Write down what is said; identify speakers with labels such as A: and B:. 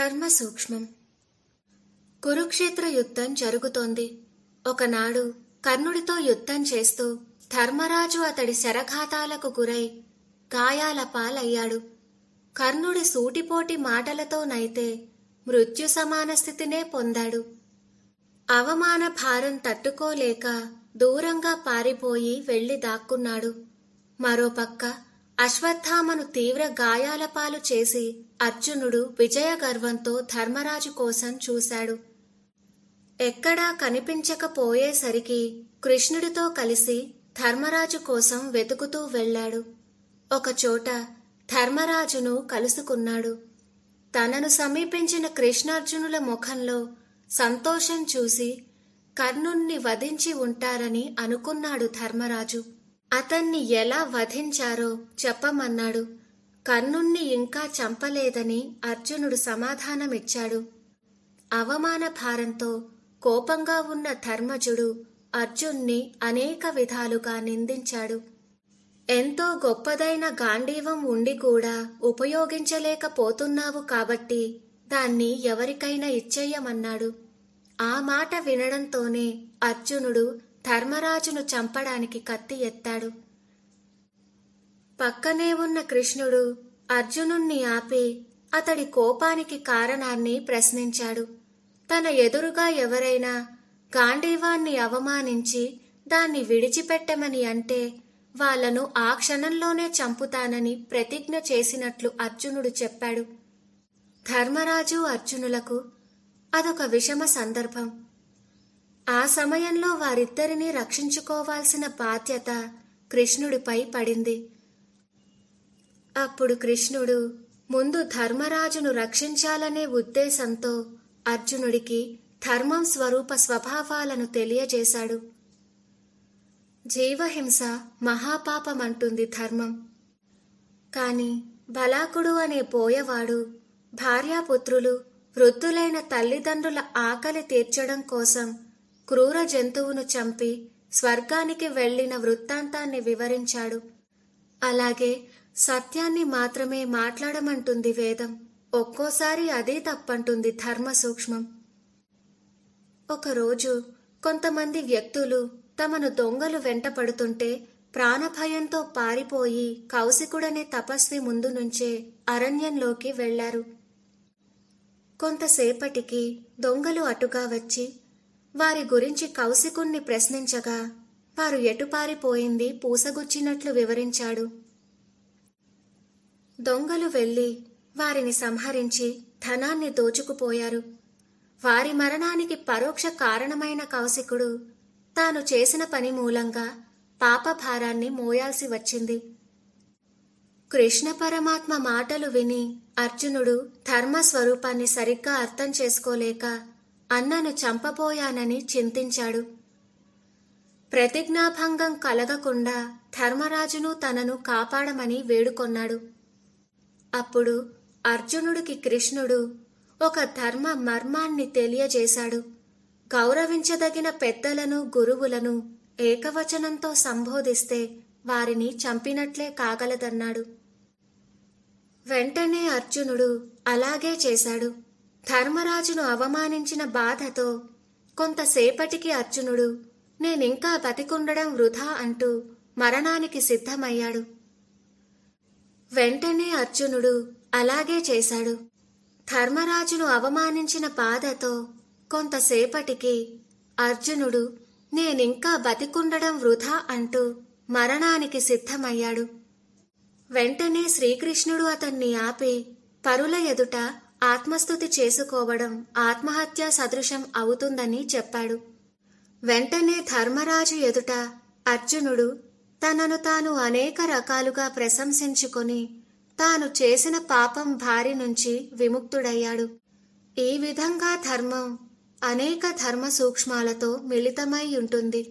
A: ధర్మ సూక్ష్మం కురుక్షేత్ర యుద్ధం జరుగుతోంది ఒకనాడు కర్ణుడితో యుద్ధం చేస్తూ ధర్మరాజు అతడి శరఘాతాలకు గురై గాయాల పాలయ్యాడు కర్ణుడి సూటిపోటి మాటలతోనైతే మృత్యు సమాన స్థితినే పొందాడు అవమాన భారం తట్టుకోలేక దూరంగా పారిపోయి వెళ్లి దాక్కున్నాడు మరోపక్క అశ్వత్థామను తీవ్ర గాయాల పాలు చేసి అర్జునుడు విజయ గర్వంతో ధర్మరాజు కోసం చూశాడు ఎక్కడా కనిపించకపోయేసరికి కృష్ణుడితో కలిసి ధర్మరాజు కోసం వెతుకుతూ వెళ్ళాడు ఒకచోట ధర్మరాజును కలుసుకున్నాడు తనను సమీపించిన కృష్ణార్జునుల ముఖంలో సంతోషం చూసి కర్ణుణ్ణి వధించి ఉంటారని అనుకున్నాడు ధర్మరాజు అతన్ని ఎలా వధించారో చెప్పమన్నాడు కర్ణుణ్ణి ఇంకా చంపలేదని అర్జునుడు సమాధానమిచ్చాడు అవమాన భారంతో కోపంగా ఉన్న ధర్మజుడు అర్జున్ని అనేక విధాలుగా నిందించాడు ఎంతో గొప్పదైన గాంధీవం ఉండి కూడా ఉపయోగించలేకపోతున్నావు కాబట్టి దాన్ని ఎవరికైనా ఇచ్చేయమన్నాడు ఆ మాట వినడంతోనే అర్జునుడు ధర్మరాజును చంపడానికి కత్తి ఎత్తాడు పక్కనే ఉన్న కృష్ణుడు అర్జునుణ్ణి ఆపి అతడి కోపానికి కారణాన్ని ప్రశ్నించాడు తన ఎదురుగా ఎవరైనా గాంధీవాన్ని అవమానించి దాన్ని విడిచిపెట్టమని అంటే వాళ్లను ఆ క్షణంలోనే చంపుతానని ప్రతిజ్ఞ చేసినట్లు అర్జునుడు చెప్పాడు ధర్మరాజు అర్జునులకు అదొక విషమ సందర్భం ఆ సమయంలో వారిద్దరిని రక్షించుకోవాల్సిన బాధ్యత కృష్ణుడిపై పడింది అప్పుడు కృష్ణుడు ముందు ధర్మరాజును రక్షించాలనే ఉద్దేశంతో అర్జునుడికి ధర్మం స్వరూప స్వభావాలను తెలియజేశాడు జీవహింస మహాపాపమంటుంది ధర్మం కాని బలాకుడు అనే పోయవాడు భార్యాపుత్రులు వృద్ధులైన తల్లిదండ్రుల ఆకలి తీర్చడం కోసం క్రూర జంతువును చంపి స్వర్గానికి వెళ్లిన వృత్తాంతాన్ని వివరించాడు అలాగే సత్యాన్ని మాత్రమే మాట్లాడమంటుంది వేదం ఒక్కోసారి అదే తప్పంటుంది ధర్మ సూక్ష్మం ఒకరోజు కొంతమంది వ్యక్తులు తమను దొంగలు వెంటపడుతుంటే ప్రాణభయంతో పారిపోయి కౌశికుడనే తపస్వి ముందు నుంచే అరణ్యంలోకి వెళ్లారు కొంతసేపటికి దొంగలు అటుగా వచ్చి వారి గురించి కౌశికుణ్ణి ప్రశ్నించగా వారు ఎటుపారిపోయింది పూసగుచ్చినట్లు వివరించాడు దొంగలు వెళ్ళి వారిని సంహరించి ధనాన్ని దోచుకుపోయారు వారి మరణానికి పరోక్ష కారణమైన కౌశికుడు తాను చేసిన పని మూలంగా పాపభారాన్ని మోయాల్సి వచ్చింది కృష్ణ పరమాత్మ మాటలు విని అర్జునుడు ధర్మస్వరూపాన్ని సరిగ్గా అర్థం చేసుకోలేక అన్నను చంపబోయానని చింతించాడు ప్రతిజ్ఞాభంగం కలగకుండా ధర్మరాజును తనను కాపాడమని వేడుకొన్నాడు అప్పుడు అర్జునుడికి కృష్ణుడు ఒక ధర్మ మర్మాన్ని తెలియజేశాడు గౌరవించదగిన పెద్దలను గురువులను ఏకవచనంతో సంబోధిస్తే వారిని చంపినట్లే కాగలదన్నాడు వెంటనే అర్జునుడు అలాగే చేశాడు ధర్మరాజును అవమానించిన బాధతో కొంతసేపటికి అర్జునుడు నేనింకా బతికుండడం వృధా అంటూ మరణానికి సిద్ధమయ్యాడు వెంటనే అర్జునుడు అలాగే చేశాడు ధర్మరాజును అవమానించిన బాధతో కొంతసేపటికి అర్జునుడు నేనింకా బతికుండడం వృధా అంటూ మరణానికి సిద్ధమయ్యాడు వెంటనే శ్రీకృష్ణుడు అతన్ని ఆపి పరుల ఎదుట ఆత్మస్థుతి చేసుకోవడం ఆత్మహత్య సదృశం అవుతుందని చెప్పాడు వెంటనే ధర్మరాజు ఎదుట అర్జునుడు తనను తాను అనేక రకాలుగా ప్రశంసించుకొని తాను చేసిన పాపం భారి నుంచి విముక్తుడయ్యాడు ఈ విధంగా ధర్మం అనేక ధర్మ సూక్ష్మాలతో మిళితమై ఉంటుంది